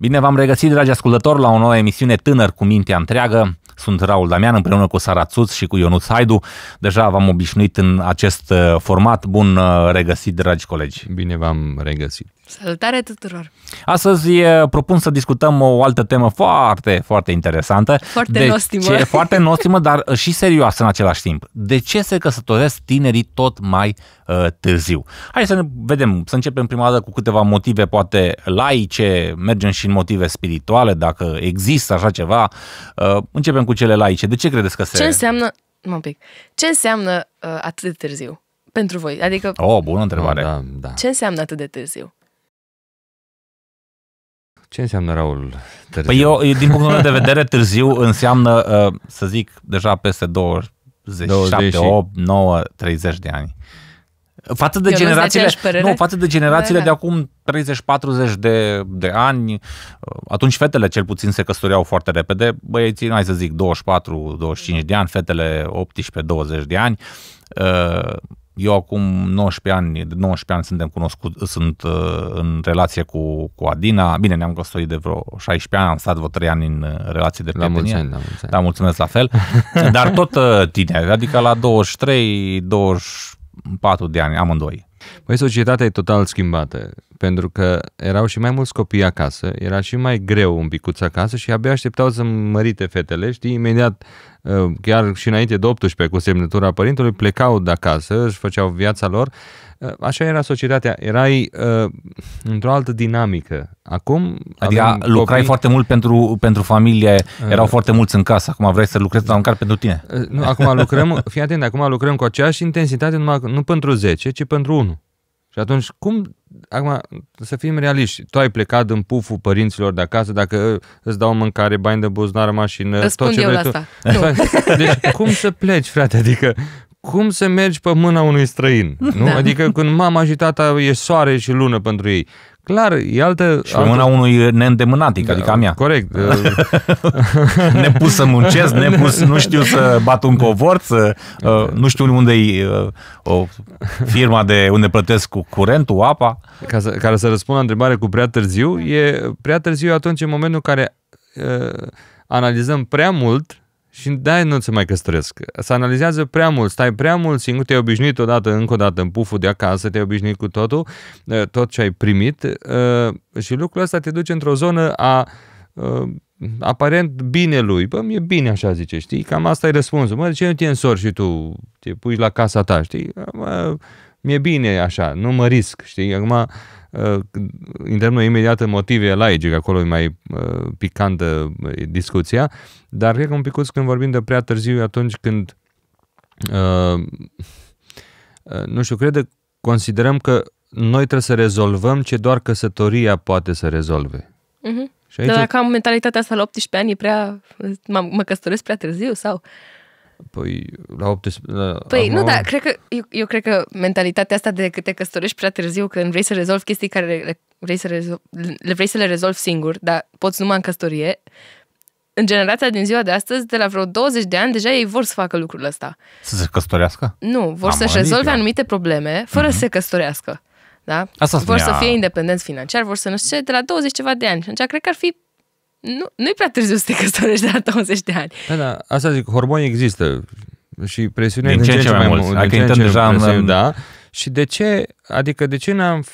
Bine v-am regăsit, dragi ascultători, la o nouă emisiune Tânăr cu mintea întreagă. Sunt Raul Damian împreună cu Sara Țuț și cu Ionuț Haidu. Deja v-am obișnuit în acest uh, format. Bun uh, regăsit, dragi colegi! Bine v-am regăsit! Salutare tuturor! Astăzi propun să discutăm o altă temă foarte, foarte interesantă. Foarte de deci, nostimă. Ce, foarte nostimă, dar și serioasă în același timp. De ce se căsătoresc tinerii tot mai uh, târziu? Hai să ne vedem, să începem prima dată cu câteva motive, poate laice, mergem și în motive spirituale, dacă există așa ceva. Uh, începem cu cele laice. De ce credeți că se... Ce înseamnă... mă pic. Ce înseamnă uh, atât de târziu? Pentru voi, adică... O, oh, bună întrebare. Da, da. Ce înseamnă atât de târziu? Ce înseamnă Raul târziu? Păi eu, din punctul meu de vedere, târziu înseamnă, uh, să zic, deja peste 27, 20 8, 9, 30 de ani. Față de, generațiile, nu, față de generațiile da, de da. acum 30-40 de, de ani, uh, atunci fetele cel puțin se căsătoreau foarte repede, băieții, hai să zic, 24-25 de ani, fetele 18-20 de ani. Uh, eu acum 19 ani, de 19 ani suntem cunoscut, sunt uh, în relație cu, cu Adina. Bine, ne-am căsătorit de vreo 16 ani, am stat vreo 3 ani în uh, relație de prietenie. La mulți ani, la mulți ani. Da, mulțumesc la fel. Dar tot uh, tineri, adică la 23, 24 de ani, amândoi. Păi societatea e total schimbată pentru că erau și mai mulți copii acasă, era și mai greu un picuț acasă și abia așteptau să mărite fetele, știi, imediat, uh, chiar și înainte de 18 cu semnătura părintelui, plecau de acasă, își făceau viața lor. Uh, așa era societatea, erai uh, într-o altă dinamică. Acum Adică lucrai copii... foarte mult pentru, pentru familie, uh, erau uh, foarte mulți în casă, acum vrei să lucrezi la măcar pentru tine. Uh, nu, acum lucrăm, fii atent, acum lucrăm cu aceeași intensitate, numai, nu pentru 10, ci pentru 1. Și atunci, cum, acum, să fim realiști, tu ai plecat în puful părinților de acasă, dacă ă, îți dau mâncare, bani de buzunar, mașină, Răspund tot ce eu vrei la tu. Asta. Deci, cum să pleci, frate? Adică, cum să mergi pe mâna unui străin? Nu? Da. Adică când mama și tata e soare și lună pentru ei. Clar, e altă... Și altă... mâna unui neîndemânatic, da, adică a mea. Corect. Uh, ne pus să muncesc, pus, nu știu să bat un covor, să, uh, nu știu unde e uh, o firma de unde plătesc cu curentul, apa. Ca să, care să răspund la întrebare cu prea târziu, e prea târziu atunci în momentul în care uh, analizăm prea mult și de nu se mai căsătoresc. Se analizează prea mult, stai prea mult singur, te-ai obișnuit odată, încă o dată, în puful de acasă, te-ai obișnuit cu totul, ă, tot ce ai primit ă, și lucrul ăsta te duce într-o zonă a ă, aparent bine lui. Bă, e bine așa zice, știi? Cam asta e răspunsul. Mă, ce nu te însori și tu? Te pui la casa ta, știi? Mă, mi-e bine așa, nu mă risc, știi? Acum, Uh, noi imediat în motive laice, că acolo e mai uh, picantă uh, discuția, dar cred că un picuț când vorbim de prea târziu, atunci când, nu știu, cred că considerăm că noi trebuie să rezolvăm ce doar căsătoria poate să rezolve. Uh-huh. Și aici... Dar dacă am mentalitatea asta la 18 ani, e prea... mă căsătoresc prea târziu sau... Păi, la 18... La, păi, nu, dar cred că, eu, eu cred că mentalitatea asta de că te căsătorești prea târziu când vrei să rezolvi chestii care le vrei să, rezolvi, le vrei să le rezolvi singur, dar poți numai în căsătorie, în generația din ziua de astăzi, de la vreo 20 de ani, deja ei vor să facă lucrul ăsta. Să se căsătorească? Nu, vor să-și rezolve anumite probleme fără uh-huh. să se mhm. căsătorească. Da? Asta spunea... Vor să fie independenți financiar, vor să nu știu ce, de la 20 ceva de ani. Și atunci cred că ar fi nu, nu-i prea târziu să te căsătorești de la 20 de ani. Da, da, asta zic, hormonii există și presiunea din ce în ce mai mult. Dacă intrăm deja în... Da, și de ce, adică de ce ne am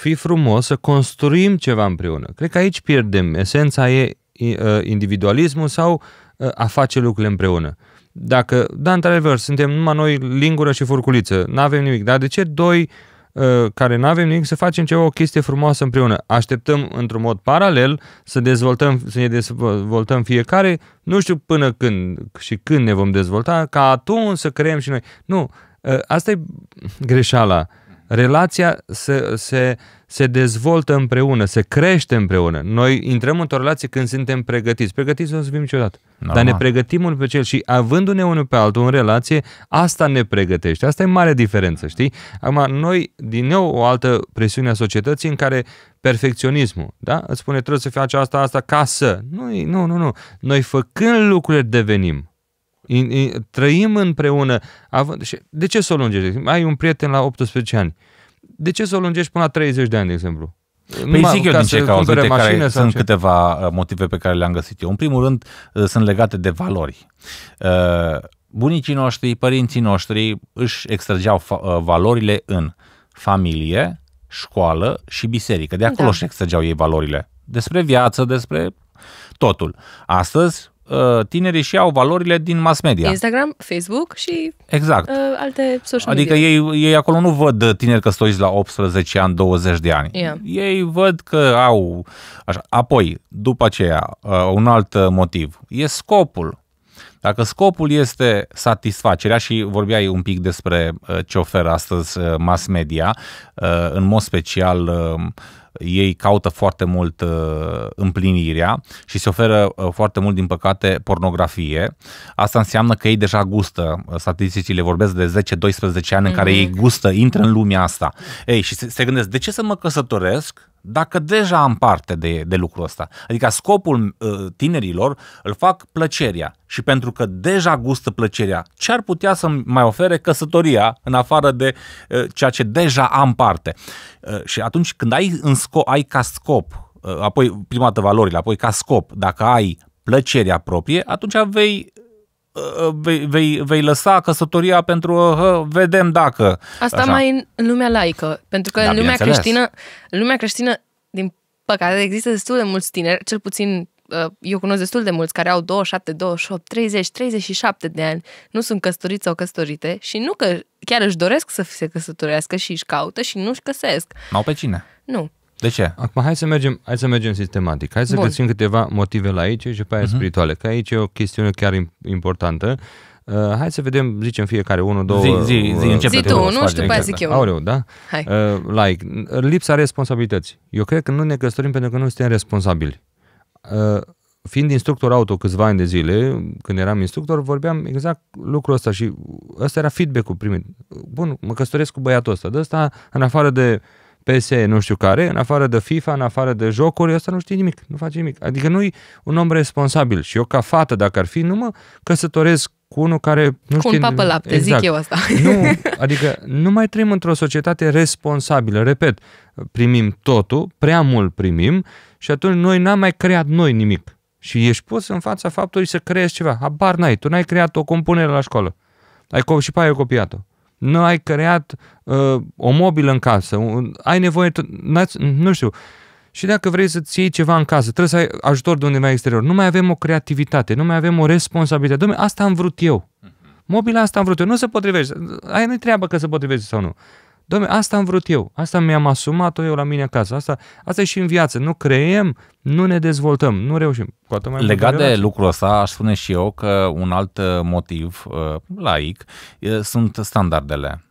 fi frumos să construim ceva împreună? Cred că aici pierdem. Esența e ă, individualismul sau ă, a face lucrurile împreună. Dacă, da, într-adevăr, suntem numai noi lingură și furculiță, nu avem nimic, dar de ce doi uh, Uh, care nu avem nimic, să facem ceva, o chestie frumoasă împreună. Așteptăm într-un mod paralel să dezvoltăm, să ne dezvoltăm fiecare, nu știu până când și când ne vom dezvolta, ca atunci să creăm și noi. Nu, uh, asta e greșeala. Relația se, se, se dezvoltă împreună, se crește împreună. Noi intrăm într-o relație când suntem pregătiți. Pregătiți nu o să fim niciodată. Normal. Dar ne pregătim unul pe cel și avându-ne unul pe altul în relație, asta ne pregătește. Asta e mare diferență, știi? Acum, noi, din nou, o altă presiune a societății în care perfecționismul, da? Îți spune trebuie să faci asta, asta, ca să. Nu, nu, nu, nu. Noi făcând lucrurile devenim. Trăim împreună. De ce să o lungești? Ai un prieten la 18 ani de ce să o lungești până la 30 de ani, de exemplu? Păi Numai zic eu din ce cauză, uite, care sunt ce? câteva uh, motive pe care le-am găsit eu. În primul rând, uh, sunt legate de valori. Uh, bunicii noștri, părinții noștri își extrageau valorile în familie, școală și biserică. De acolo da. își extrageau ei valorile. Despre viață, despre totul. Astăzi, Uh, tinerii și au valorile din mass media. Instagram, Facebook și exact. Uh, alte social adică media. Adică ei, ei acolo nu văd tineri căsătoriți la 18 ani, 20 de ani. Yeah. Ei văd că au... Așa. Apoi, după aceea, uh, un alt motiv. E scopul. Dacă scopul este satisfacerea și vorbeai un pic despre ce oferă astăzi mass media, în mod special ei caută foarte mult uh, împlinirea și se oferă uh, foarte mult, din păcate, pornografie. Asta înseamnă că ei deja gustă, uh, statisticile vorbesc de 10-12 ani mm-hmm. în care mhm. ei gustă, intră în lumea asta. Ei, și se, se gândesc, de ce să mă căsătoresc dacă deja am parte de, de lucrul ăsta. Adică scopul uh, tinerilor îl fac plăcerea. Și pentru că deja gustă plăcerea, ce ar putea să mai ofere căsătoria în afară de uh, ceea ce deja am parte? Uh, și atunci când ai, în scop, ai ca scop, apoi prima dată valorile, apoi ca scop, dacă ai plăcerea proprie, atunci vei Uh, uh, vei, vei, vei lăsa căsătoria pentru uh, vedem dacă. Asta Așa. mai în lumea laică, pentru că da, în lumea creștină, în lumea creștină, din păcate, există destul de mulți tineri, cel puțin uh, eu cunosc destul de mulți care au 27, 28, 30, 37 de ani, nu sunt căsătoriți sau căsătorite și nu că chiar își doresc să se căsătorească și își caută și nu își căsesc. N-au pe cine. Nu. De ce? Acum hai să mergem, hai să mergem sistematic. Hai să Bun. găsim câteva motive la aici și pe aia uh-huh. spirituale, că aici e o chestiune chiar importantă. Uh, hai să vedem, zicem fiecare unul, două... Zi, zi, zi, uh, zi tu unul știu, pe exact. zic eu. Aureu, da? Hai. Uh, like. Lipsa responsabilității. Eu cred că nu ne căsătorim pentru că nu suntem responsabili. Uh, fiind instructor auto câțiva ani de zile, când eram instructor, vorbeam exact lucrul ăsta și ăsta era feedback-ul primit. Bun, mă căsătoresc cu băiatul ăsta, de ăsta, în afară de uh, PSE, nu știu care, în afară de FIFA, în afară de jocuri, ăsta nu știe nimic, nu face nimic. Adică nu-i un om responsabil. Și eu, ca fată, dacă ar fi, nu mă căsătoresc cu unul care nu cu știe... Cu un papă lapte, exact. zic eu asta. Nu, adică nu mai trăim într-o societate responsabilă. Repet, primim totul, prea mult primim și atunci noi n-am mai creat noi nimic. Și ești pus în fața faptului să creezi ceva. Habar n-ai, tu n-ai creat o compunere la școală. Ai co- și pe aia ai copiat-o nu ai creat uh, o mobilă în casă, un, ai nevoie, t- nu știu, și dacă vrei să-ți iei ceva în casă, trebuie să ai ajutor de undeva exterior. Nu mai avem o creativitate, nu mai avem o responsabilitate. Dom'le, asta am vrut eu. Mhm. Mobila asta am vrut eu. Nu se potrivește. Aia nu-i treabă că se potrivește sau nu. Doamne, asta am vrut eu, asta mi-am asumat-o eu la mine acasă, asta, asta e și în viață. Nu creem, nu ne dezvoltăm, nu reușim. Cu atât mai Legat de lucrul ăsta, aș spune și eu că un alt uh, motiv uh, laic uh, sunt standardele.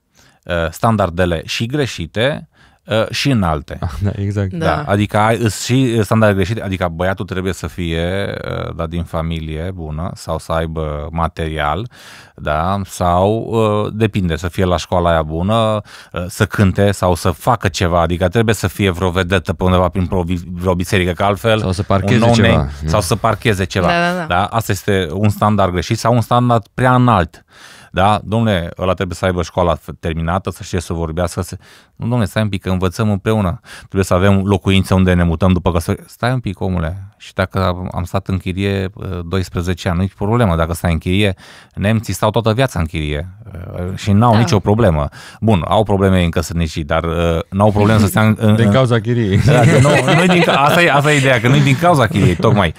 Standardele și greșite, Uh, și în alte. Ah, da, exact. Da. da. Adică ai și standarde greșite, adică băiatul trebuie să fie uh, da, din familie bună sau să aibă material, da, sau uh, depinde, să fie la școala aia bună, să cânte sau să facă ceva, adică trebuie să fie vreo vedetă pe undeva prin vreo biserică, că altfel sau să parcheze un ceva. sau să parcheze ceva. Da, da, da. da, asta este un standard greșit sau un standard prea înalt. Da? Domnule, ăla trebuie să aibă școala terminată, să știe să vorbească. Să... Nu, domnule, stai un pic, că învățăm împreună. Trebuie să avem locuință unde ne mutăm după că... Stai un pic, omule. Și dacă am stat în chirie 12 uh, ani, nu-i problemă. Dacă stai în chirie, nemții stau toată viața în chirie uh, și n-au da. nicio problemă. Bun, au probleme în căsătnicii, dar uh, n-au probleme să stea în... Din cauza chiriei. Da, nu, nu din, asta, e, asta e ideea, că nu e din cauza chiriei, tocmai.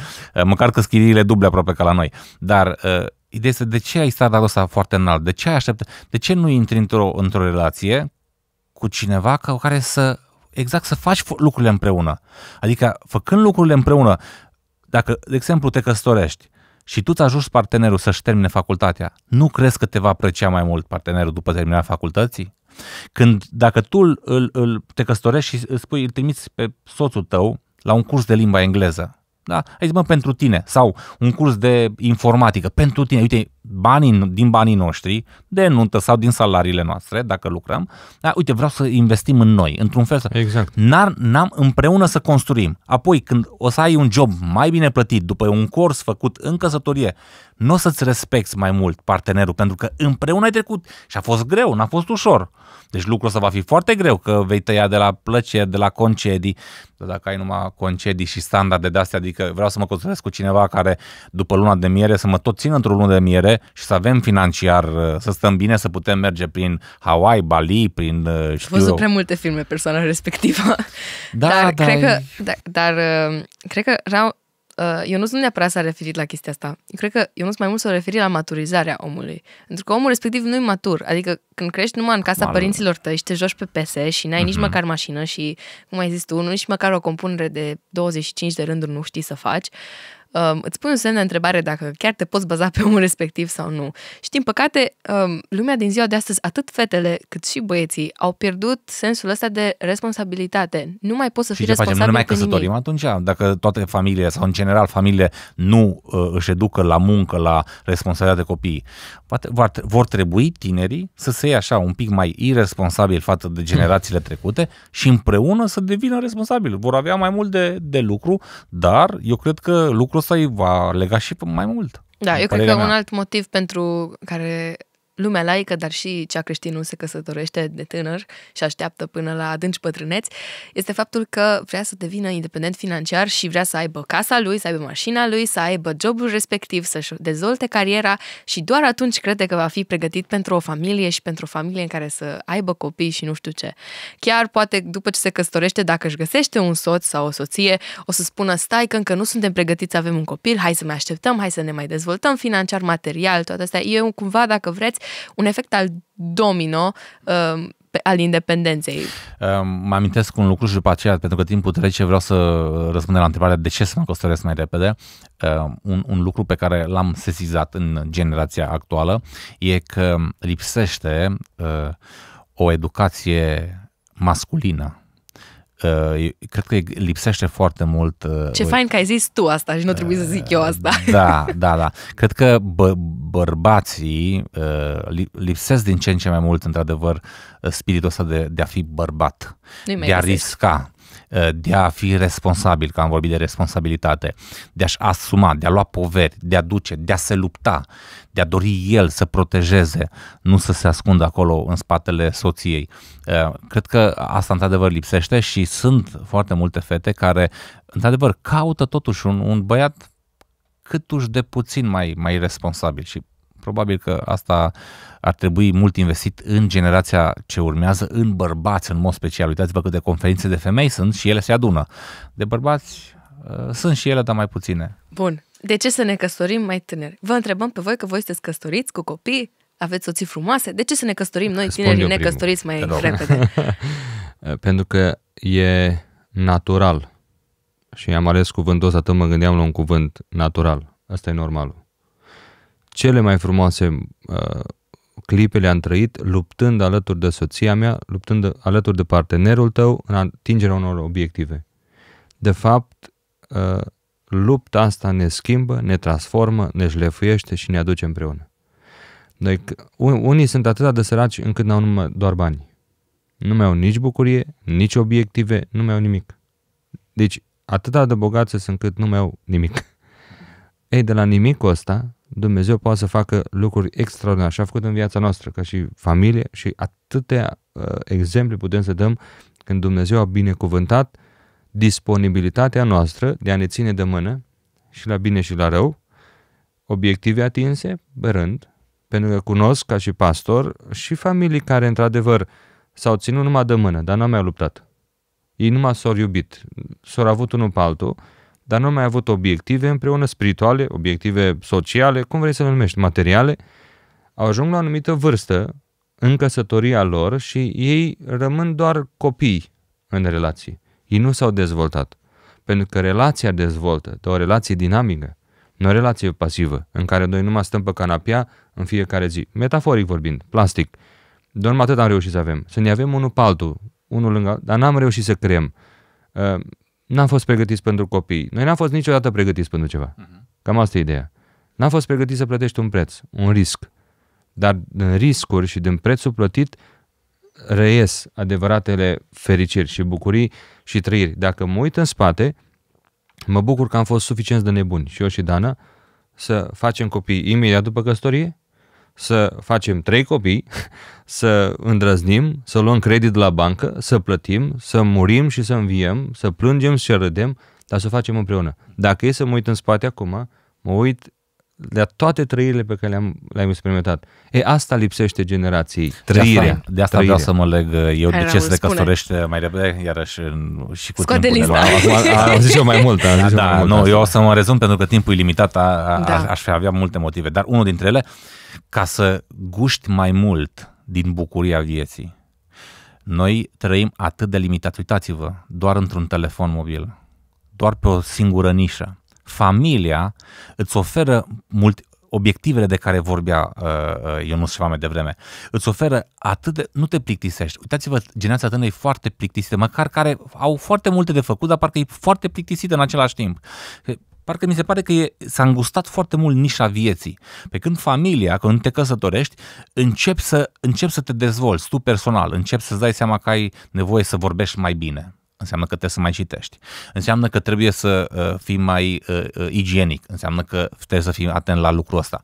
Măcar că chiriile duble aproape ca la noi. Dar Ideea este de ce ai standardul ăsta foarte înalt, de ce ai așteptat, de ce nu intri într-o, într-o relație cu cineva cu care să, exact, să faci lucrurile împreună. Adică, făcând lucrurile împreună, dacă, de exemplu, te căsătorești și tu ți ajungi partenerul să-și termine facultatea, nu crezi că te va aprecia mai mult partenerul după terminarea facultății? Când, dacă tu îl, îl, te căsătorești și îți spui, îl trimiți pe soțul tău la un curs de limba engleză, da? Ai zis, mă, pentru tine. Sau un curs de informatică, pentru tine. Uite, banii, din banii noștri, de nuntă sau din salariile noastre, dacă lucrăm, da, uite, vreau să investim în noi, într-un fel să... Exact. N-ar, n-am împreună să construim. Apoi, când o să ai un job mai bine plătit, după un curs făcut în căsătorie, nu o să-ți respecti mai mult partenerul, pentru că împreună ai trecut și a fost greu, n-a fost ușor. Deci lucrul ăsta va fi foarte greu, că vei tăia de la plăceri, de la concedii, dacă ai numai concedii și standarde de astea, adică vreau să mă construiesc cu cineva care după luna de miere să mă tot țin într-o lună de miere, mare și să avem financiar, să stăm bine, să putem merge prin Hawaii, Bali, prin știu uh, Am văzut prea multe filme persoana respectivă. Da, dar, dar... Cred că, da, dar uh, cred că Rau, uh, eu nu neapărat s-a referit la chestia asta. Eu cred că eu nu sunt mai mult să o referit la maturizarea omului. Pentru că omul respectiv nu e matur. Adică când crești numai în casa Mal. părinților tăi și te joci pe PS și n-ai mm-hmm. nici mhm. măcar mașină și, cum ai zis tu, nu nici măcar o compunere de 25 de rânduri nu știi să faci, uh, um, îți pun un semn de întrebare dacă chiar te poți baza pe omul respectiv sau nu. Și din păcate, um, lumea din ziua de astăzi, atât fetele cât și băieții, au pierdut sensul ăsta de responsabilitate. Nu mai poți să fii responsabil facem? Nu ne mai căsătorim nimic. atunci? Dacă toate familiile sau în general familiile nu uh, își educă la muncă, la responsabilitate copii, poate vor, vor trebui tinerii să se ia așa un pic mai irresponsabil față de generațiile trecute și împreună să devină responsabili. Vor avea mai mult de, de lucru, dar eu cred că lucrul ăsta să-i va lega și mai mult. Da, eu cred că mea. un alt motiv pentru care lumea laică, dar și cea creștină se căsătorește de tânăr și așteaptă până la adânci pătrâneți, este faptul că vrea să devină independent financiar și vrea să aibă casa lui, să aibă mașina lui, să aibă jobul respectiv, să-și dezvolte cariera și doar atunci crede că va fi pregătit pentru o familie și pentru o familie în care să aibă copii și nu știu ce. Chiar poate după ce se căsătorește, dacă își găsește un soț sau o soție, o să spună stai că încă nu suntem pregătiți să avem un copil, hai să mai așteptăm, hai să ne mai dezvoltăm financiar, material, toate astea. Eu cumva, dacă vreți, un efect al domino um, al independenței. Um, mă amintesc un lucru și după aceea, pentru că timpul trece, vreau să răspund la întrebarea de ce să mă costăresc mai repede. Um, un, un lucru pe care l-am sesizat în generația actuală e că lipsește uh, o educație masculină Uh, cred că lipsește foarte mult. Uh, ce fain că ai zis tu asta și nu trebuie să zic eu asta. Uh, da, da, da. Cred că bă, bărbații lipsesc din ce în ce mai mult, într-adevăr, spiritul ăsta de, de a fi bărbat, Nu-i de a risca, Eh, de a fi responsabil, că am vorbit de responsabilitate, de a-și asuma, de a lua poveri, de a duce, de a se lupta, de a dori el să protejeze, nu să se ascundă acolo în spatele soției. Eh, cred că asta într-adevăr lipsește și sunt foarte multe fete care într-adevăr caută totuși un, un băiat uși de puțin mai, mai responsabil și Probabil că asta ar trebui mult investit în generația ce urmează, în bărbați în mod special. Uitați-vă câte conferințe de femei sunt și ele se adună. De bărbați uh, sunt și ele, dar mai puține. Bun. De ce să ne căsătorim mai tineri? Vă întrebăm pe voi că voi sunteți căsătoriți cu copii, aveți soții frumoase. De ce să ne căsătorim noi, tineri? Ne căsătoriți mai repede? Uh, pentru că e natural. Și am ales cuvântul ăsta, atât mă gândeam la un cuvânt natural. Asta e normalul cele mai frumoase uh, clipe le-am trăit luptând alături de soția mea, luptând alături de partenerul tău în atingerea unor obiective. De fapt, uh, lupta asta ne schimbă, ne transformă, ne șlefuiește și ne aduce împreună. Deci, unii sunt atât de săraci încât n-au numai doar bani. Nu mai au nici bucurie, nici obiective, nu mai au nimic. Deci, atât de bogați sunt încât nu mai au nimic. Ei, de la nimicul ăsta, Dumnezeu poate să facă lucruri extraordinare și a făcut în viața noastră ca și familie și atâtea uh, exemple putem să dăm când Dumnezeu a binecuvântat disponibilitatea noastră de a ne ține de mână și la bine și la rău, obiective atinse rând, pentru că cunosc ca și pastor și familii care într-adevăr s-au ținut numai de mână, dar n-au mai luptat. Ei numai s-au iubit, s-au avut unul pe altul dar nu am mai avut obiective împreună spirituale, obiective sociale, cum vrei să le numești, materiale, au ajung la o anumită vârstă în căsătoria lor și ei rămân doar copii în relații. Ei nu s-au dezvoltat. Pentru că relația dezvoltă, de o relație dinamică, nu o relație pasivă, în care noi numai stăm pe canapea în fiecare zi. Metaforic vorbind, plastic. Doar atât am reușit să avem. Să ne avem unul pe altul, unul lângă dar n-am reușit să creăm. Ă, N-am fost pregătiți pentru copii. Noi n-am fost niciodată pregătiți pentru ceva. Uh-huh. Cam asta e ideea. N-am fost pregătiți să plătești un preț, un risc. Dar din riscuri și din prețul plătit reies adevăratele fericiri și bucurii și trăiri. Dacă mă uit în spate, mă bucur că am fost suficient de nebuni și eu și Dana să facem copii imediat după căsătorie să facem trei copii, să îndrăznim, să luăm credit la bancă, să plătim, să murim și să înviem, să plângem și să râdem, dar să facem împreună. Dacă e să mă uit în spate acum, mă uit la toate trăirile pe care le-am, le-am experimentat. E, asta lipsește generației. Trăire. De asta, de asta vreau să mă leg eu Hai, de ce se căsătorește mai repede, iarăși și cu Scoate timpul. lista. am zis eu mai mult. Am da, zis da, mai nu, mult da. eu o să mă rezum pentru că timpul e limitat, a, a, da. aș fi avea multe motive. Dar unul dintre ele, ca să guști mai mult din bucuria vieții, noi trăim atât de limitat. Uitați-vă, doar într-un telefon mobil, doar pe o singură nișă familia îți oferă mult, obiectivele de care vorbea uh, uh Ionuț ceva mai devreme, îți oferă atât de... nu te plictisești. Uitați-vă, generația tânără e foarte plictisită, măcar care au foarte multe de făcut, dar parcă e foarte plictisită în același timp. Parcă mi se pare că e, s-a îngustat foarte mult nișa vieții. Pe când familia, când te căsătorești, începi să, încep să te dezvolți tu personal, începi să-ți dai seama că ai nevoie să vorbești mai bine înseamnă că trebuie să mai citești, înseamnă că trebuie să uh, fii mai uh, uh, igienic, înseamnă că trebuie să fii atent la lucrul ăsta,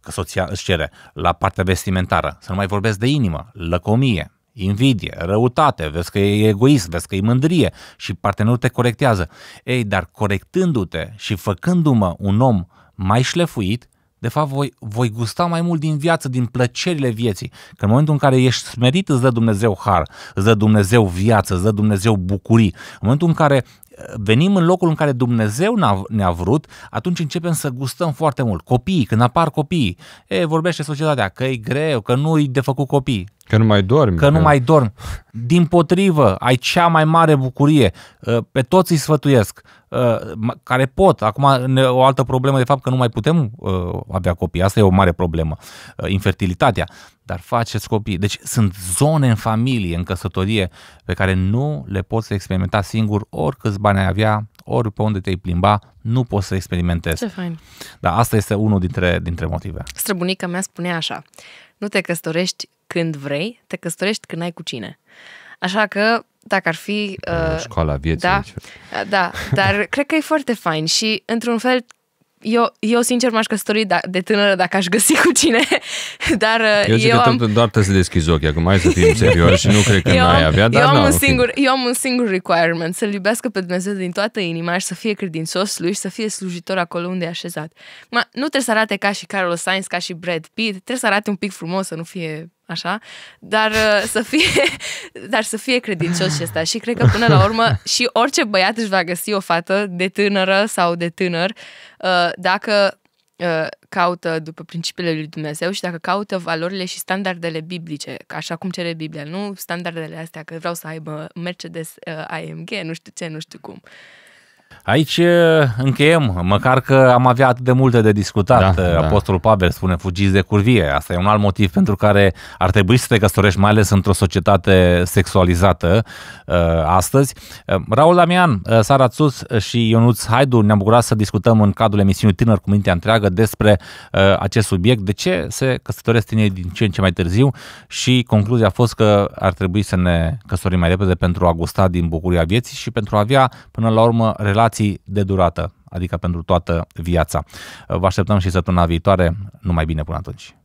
că soția îți cere, la partea vestimentară, să nu mai vorbesc de inimă, lăcomie, invidie, răutate, vezi că e egoist. vezi că e mândrie și partenerul te corectează. Ei, dar corectându-te și făcându-mă un om mai șlefuit, de fapt, voi, voi gusta mai mult din viață, din plăcerile vieții. Că în momentul în care ești smerit, îți dă Dumnezeu har, îți dă Dumnezeu viață, îți dă Dumnezeu bucurii. În momentul în care venim în locul în care Dumnezeu ne-a vrut, atunci începem să gustăm foarte mult. Copiii, când apar copiii, e, vorbește societatea că e greu, că nu-i de făcut copii. Că nu mai dormi. Că nu da. mai dormi. Din potrivă, ai cea mai mare bucurie. Ă, pe toți îi sfătuiesc ă, care pot. Acum, o altă problemă, de fapt, că nu mai putem ă, avea copii. Asta e o mare problemă. Infertilitatea dar faceți copii. Deci sunt zone în familie, în căsătorie, pe care nu le poți experimenta singur, oricâți bani ai avea, ori pe unde te-ai plimba, nu poți să experimentezi. Ce fain. Da, asta este unul dintre, dintre motive. Străbunica mea spunea așa, nu te căsătorești când vrei, te căsătorești când ai cu cine. Așa că, dacă ar fi... Uh, Școala vieții. Da, da dar cred că e foarte fain și, într-un fel, eu, eu sincer m-aș căsători da, de tânără dacă aș găsi cu cine, dar eu, uh, zic eu că am... Tot, doar trebuie să deschizi ochii acum, mai să fim serioși și nu cred că mai n-ai am, avea, dar eu am, un singur, eu am un singur requirement, să-L iubească pe Dumnezeu din toată inima și să fie credincios lui și să fie slujitor acolo unde e așezat. Ma, nu trebuie să arate ca și Carlos Sainz, ca și Brad Pitt, trebuie să arate un pic frumos, să nu fie așa, dar uh, să fie, dar să fie credincios și asta. Și cred că până la urmă și orice băiat își va găsi o fată de tânără sau de tânăr uh, dacă uh, caută după principiile lui Dumnezeu și dacă caută valorile și standardele biblice, așa cum cere Biblia, nu standardele astea că vreau să aibă Mercedes AMG, nu știu ce, nu știu cum. Uh, Aici încheiem, măcar că am avea atât de multe de discutat. Da, da. Apostolul da. Pavel spune, fugiți de curvie. Asta e un alt motiv pentru care ar trebui să te căsătorești, mai ales într-o societate sexualizată astăzi. Raul Damian, Sara Tsus și Ionuț Haidu ne-am bucurat să discutăm în cadrul emisiunii Tânăr cu mintea întreagă despre acest subiect, de ce se căsătoresc tinerii din ce în ce mai târziu și concluzia a fost că ar trebui să ne căsătorim mai repede pentru a gusta din bucuria vieții și pentru a avea până la urmă relații relații de durată, adică pentru toată viața. Vă așteptăm și săptămâna viitoare. Numai bine până atunci!